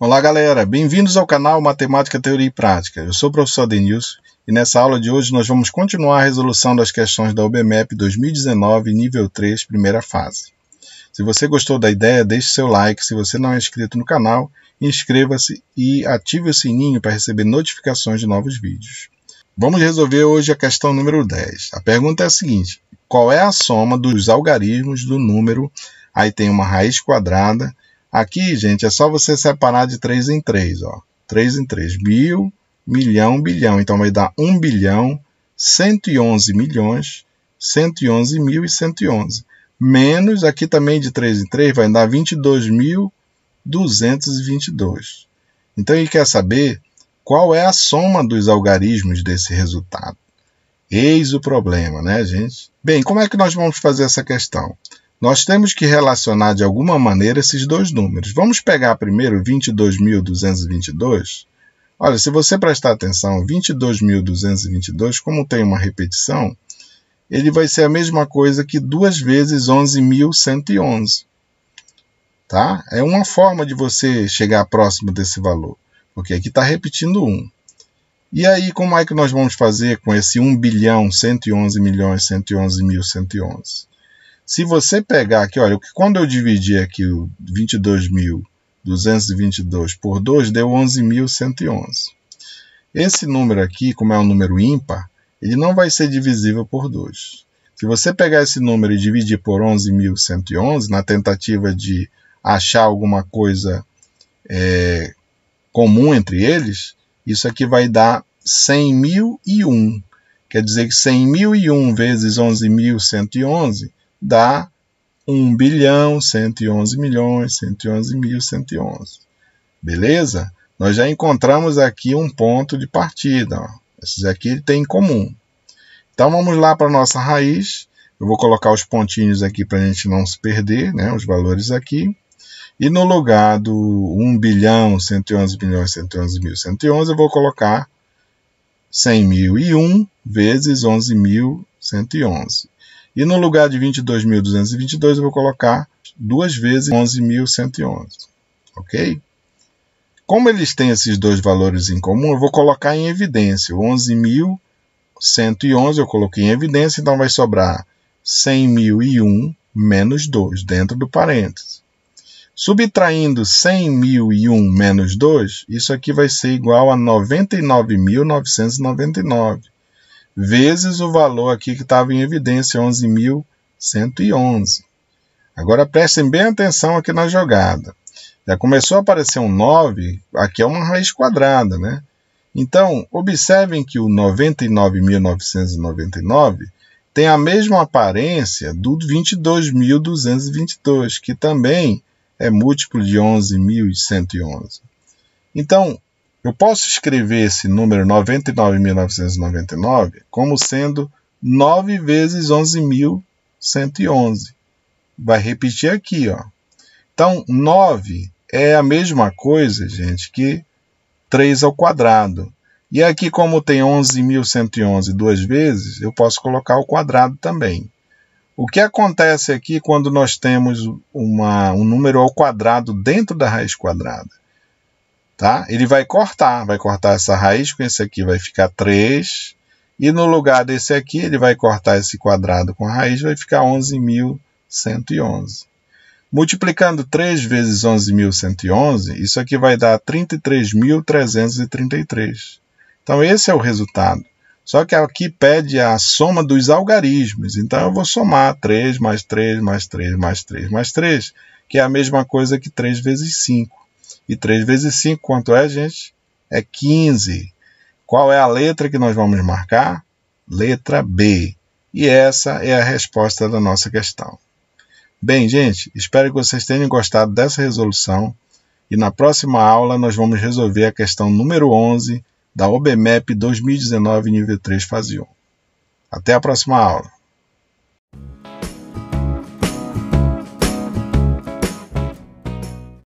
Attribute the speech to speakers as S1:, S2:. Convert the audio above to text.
S1: Olá, galera! Bem-vindos ao canal Matemática, Teoria e Prática. Eu sou o professor Denilson e nessa aula de hoje nós vamos continuar a resolução das questões da UBMEP 2019, nível 3, primeira fase. Se você gostou da ideia, deixe seu like. Se você não é inscrito no canal, inscreva-se e ative o sininho para receber notificações de novos vídeos. Vamos resolver hoje a questão número 10. A pergunta é a seguinte: qual é a soma dos algarismos do número? Aí tem uma raiz quadrada Aqui, gente, é só você separar de 3 em 3, ó. 3 em 3, mil, milhão, bilhão. Então vai dar 1 bilhão, 111 milhões, 111 mil e 111. Menos, aqui também de 3 em 3, vai dar 22.222. Então ele quer saber qual é a soma dos algarismos desse resultado. Eis o problema, né, gente? Bem, como é que nós vamos fazer essa questão? Nós temos que relacionar de alguma maneira esses dois números. Vamos pegar primeiro 22.222. Olha, se você prestar atenção, 22.222, como tem uma repetição, ele vai ser a mesma coisa que duas vezes 11.111. Tá? É uma forma de você chegar próximo desse valor, porque aqui está repetindo 1. E aí, como é que nós vamos fazer com esse 1 bilhão 111 milhões 111 mil 111? Se você pegar aqui, olha, quando eu dividi aqui o 22.222 por 2, deu 11.111. Esse número aqui, como é um número ímpar, ele não vai ser divisível por 2. Se você pegar esse número e dividir por 11.111, na tentativa de achar alguma coisa é, comum entre eles, isso aqui vai dar 100.001. Quer dizer que 100.001 vezes 11.111 dá 1 bilhão 111 milhões 111 mil 111. Beleza? Nós já encontramos aqui um ponto de partida. Ó. Esses aqui tem em comum. Então vamos lá para a nossa raiz. Eu vou colocar os pontinhos aqui para a gente não se perder, né, os valores aqui. E no lugar do 1 bilhão 111 milhões 111 mil 111, eu vou colocar 100.001 vezes 11.111. E no lugar de 22.222 eu vou colocar duas vezes 11.111, ok? Como eles têm esses dois valores em comum, eu vou colocar em evidência. 11.111 eu coloquei em evidência, então vai sobrar 100.001 menos 2 dentro do parênteses. Subtraindo 100.001 menos 2, isso aqui vai ser igual a 99.999 vezes o valor aqui que estava em evidência, 11.111. Agora prestem bem atenção aqui na jogada. Já começou a aparecer um 9, aqui é uma raiz quadrada, né? Então, observem que o 99.999 tem a mesma aparência do 22.222, que também é múltiplo de 11.111. Então, eu posso escrever esse número 99.999 como sendo 9 vezes 11.111. Vai repetir aqui, ó. Então, 9 é a mesma coisa, gente, que 3 ao quadrado. E aqui, como tem 11.111 duas vezes, eu posso colocar o quadrado também. O que acontece aqui quando nós temos uma, um número ao quadrado dentro da raiz quadrada? tá? Ele vai cortar, vai cortar essa raiz com esse aqui, vai ficar 3. E no lugar desse aqui, ele vai cortar esse quadrado com a raiz, vai ficar 11.111. Multiplicando 3 vezes 11.111, isso aqui vai dar 33.333. Então esse é o resultado. Só que aqui pede a soma dos algarismos. Então eu vou somar 3 mais 3 mais 3 mais 3 mais 3, que é a mesma coisa que 3 vezes 5. E 3 vezes 5, quanto é, gente? É 15. Qual é a letra que nós vamos marcar? Letra B. E essa é a resposta da nossa questão. Bem, gente, espero que vocês tenham gostado dessa resolução e na próxima aula nós vamos resolver a questão número 11 da OBMEP 2019 nível 3 fase 1. Até a próxima aula.